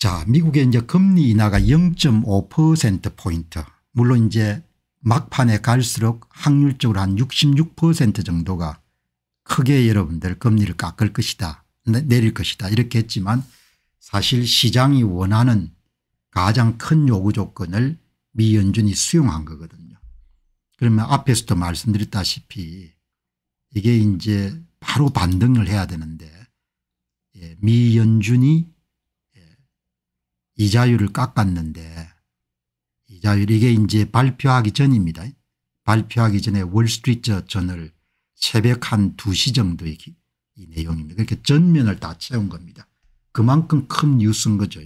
자, 미국의 이제 금리 인하가 0.5%포인트. 물론 이제 막판에 갈수록 확률적으로 한 66% 정도가 크게 여러분들 금리를 깎을 것이다 내릴 것이다 이렇게 했지만 사실 시장이 원하는 가장 큰 요구 조건을 미 연준이 수용한 거거든요. 그러면 앞에서도 말씀드렸다시피 이게 이제 바로 반등을 해야 되는데 예, 미 연준이 이자율을 깎았는데 이자율 이게 이제 발표하기 전입니다. 발표하기 전에 월스트리트저널 새벽 한 2시 정도의 기, 이 내용입니다. 그렇게 전면을 다 채운 겁니다. 그만큼 큰 뉴스인 거죠.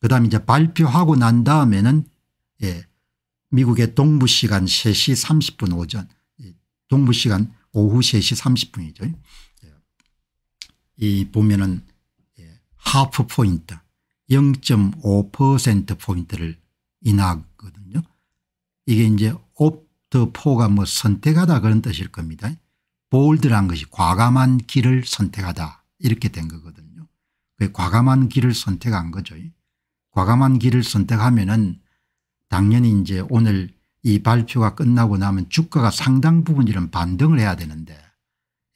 그 다음 이제 발표하고 난 다음에는 예, 미국의 동부시간 3시 30분 오전 동부시간 오후 3시 30분이죠. 예, 이 보면은 예, 하프 포인트 0.5%포인트를 인하거든요. 이게 이제 옵트포가 뭐 선택하다 그런 뜻일 겁니다. 볼드란 것이 과감한 길을 선택하다 이렇게 된 거거든요. 과감한 길을 선택한 거죠. 과감한 길을 선택하면은 당연히 이제 오늘 이 발표가 끝나고 나면 주가가 상당 부분 이런 반등을 해야 되는데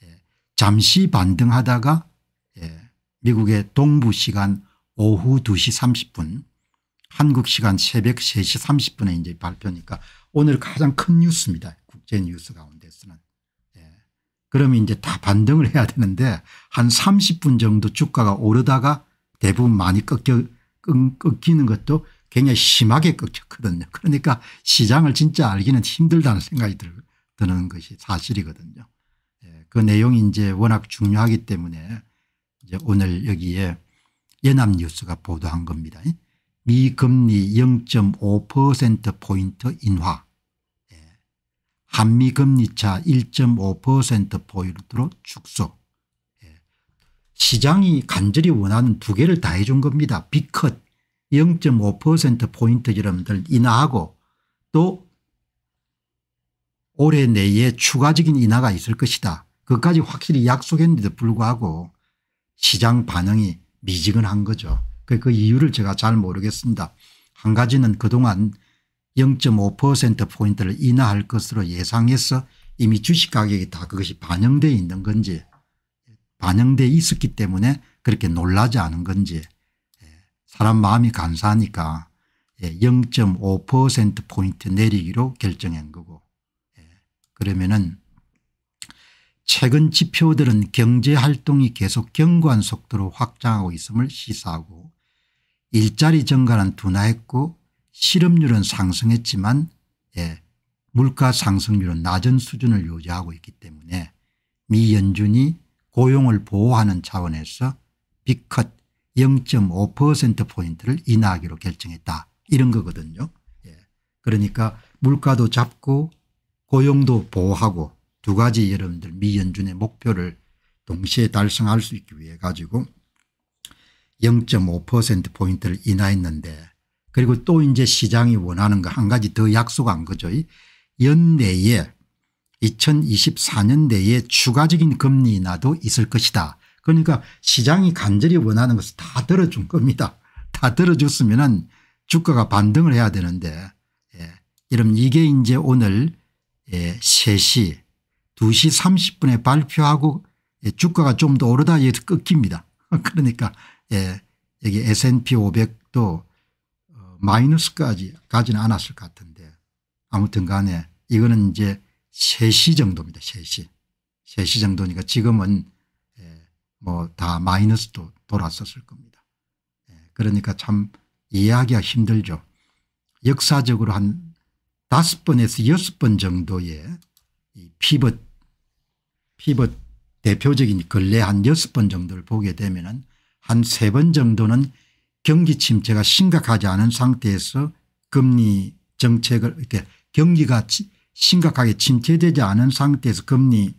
예, 잠시 반등하다가 예, 미국의 동부 시간 오후 2시 30분 한국 시간 새벽 3시 30분에 이제 발표니까 오늘 가장 큰 뉴스입니다. 국제 뉴스 가운데서는. 예. 그러면 이제 다 반등을 해야 되는데 한 30분 정도 주가가 오르다가 대부분 많이 꺾여, 꺾이는 것도 굉장히 심하게 꺾였거든요. 그러니까 시장을 진짜 알기는 힘들다는 생각이 드는 것이 사실이거든요. 예. 그 내용이 이제 워낙 중요하기 때문에 이제 오늘 여기에 연합뉴스가 보도한 겁니다. 미 금리 0.5%포인트 인화 예. 한미 금리차 1.5%포인트로 축소 예. 시장이 간절히 원하는 두 개를 다 해준 겁니다. 비컷 0.5%포인트 여러분들 인하하고 또 올해 내에 추가적인 인하가 있을 것이다. 그까지 확실히 약속했는데도 불구하고 시장 반응이 미지근한 거죠. 그, 그 이유를 제가 잘 모르겠습니다. 한 가지는 그동안 0.5%포인트를 인하할 것으로 예상해서 이미 주식 가격이 다 그것이 반영되어 있는 건지 반영되어 있었기 때문에 그렇게 놀라지 않은 건지 예, 사람 마음이 간사하니까 0.5%포인트 예, 내리기로 결정한 거고 예, 그러면은 최근 지표들은 경제활동이 계속 견고한 속도로 확장하고 있음을 시사하고 일자리 증가는 둔화했고 실업률은 상승했지만 예, 물가 상승률은 낮은 수준을 유지하고 있기 때문에 미 연준이 고용을 보호하는 차원에서 비컷 0.5%포인트를 인하하기로 결정했다 이런 거거든요. 예. 그러니까 물가도 잡고 고용도 보호하고 두 가지 여러분들 미연준의 목표를 동시에 달성할 수 있기 위해 가지고 0.5%포인트를 인하했는데 그리고 또 이제 시장이 원하는 거 한 가지 더 약속한 거죠. 연내에 2024년 내에 추가적인 금리 인하도 있을 것이다. 그러니까 시장이 간절히 원하는 것을 다 들어준 겁니다. 다 들어줬으면 은 주가가 반등을 해야 되는데 예. 여러분 이게 이제 오늘 예. 3시 2시 30분에 발표하고 예, 주가가 좀 더 오르다 여기서 끊깁니다. 그러니까 예, 여기 S&P 500도 어, 마이너스까지 가지는 않았을 것 같은데 아무튼 간에 이거는 이제 3시 정도입니다. 3시. 3시 정도니까 지금은 예, 뭐다 마이너스도 돌았었을 겁니다. 예, 그러니까 참 이해하기가 힘들죠. 역사적으로 한다 번에서 여번 정도의 피벗 피벗 대표적인 근래 한 여섯 번 정도를 보게 되면 한세 번 정도는 경기 침체가 심각하지 않은 상태에서 금리 정책을 이렇게 경기가 심각하게 침체되지 않은 상태에서 금리를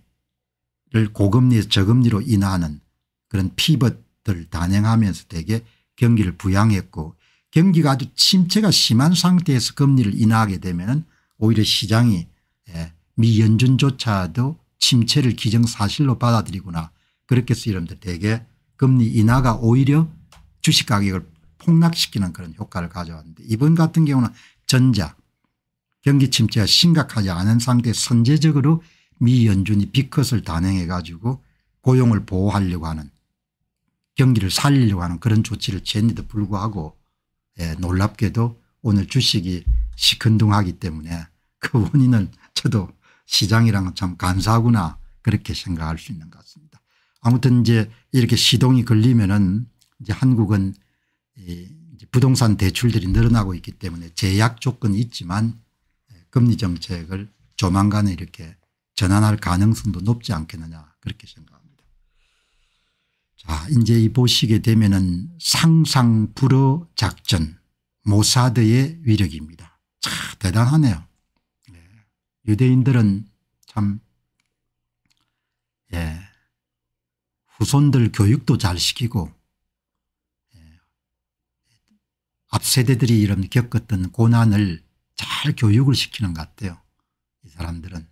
고금리에서 저금리로 인하는 그런 피벗을 단행하면서 되게 경기를 부양했고 경기가 아주 침체가 심한 상태에서 금리를 인하하게 되면 오히려 시장이 예, 미연준조차도 침체를 기정사실로 받아들이거나 그렇게 쓰이는데 대개 금리 인하가 오히려 주식 가격을 폭락시키는 그런 효과를 가져왔는데 이번 같은 경우는 전자 경기 침체가 심각하지 않은 상태에 선제적으로 미 연준이 비컷을 단행해 가지고 고용을 보호하려고 하는 경기를 살리려고 하는 그런 조치를 취했는데도 불구하고 예, 놀랍게도 오늘 주식이 시큰둥하기 때문에 그 원인을 저도 시장이랑은 참 간사구나 하 그렇게 생각할 수 있는 것 같습니다. 아무튼 이제 이렇게 시동이 걸리면은 이제 한국은 이제 부동산 대출들이 늘어나고 있기 때문에 제약 조건이 있지만 예, 금리 정책을 조만간에 이렇게 전환할 가능성도 높지 않겠느냐 그렇게 생각합니다. 자 이제 이 보시게 되면은 상상 불허 작전 모사드의 위력입니다. 참 대단하네요. 유대인들은 참 예, 후손들 교육도 잘 시키고 예, 앞 세대들이 이런 겪었던 고난을 잘 교육을 시키는 것 같아요. 이 사람들은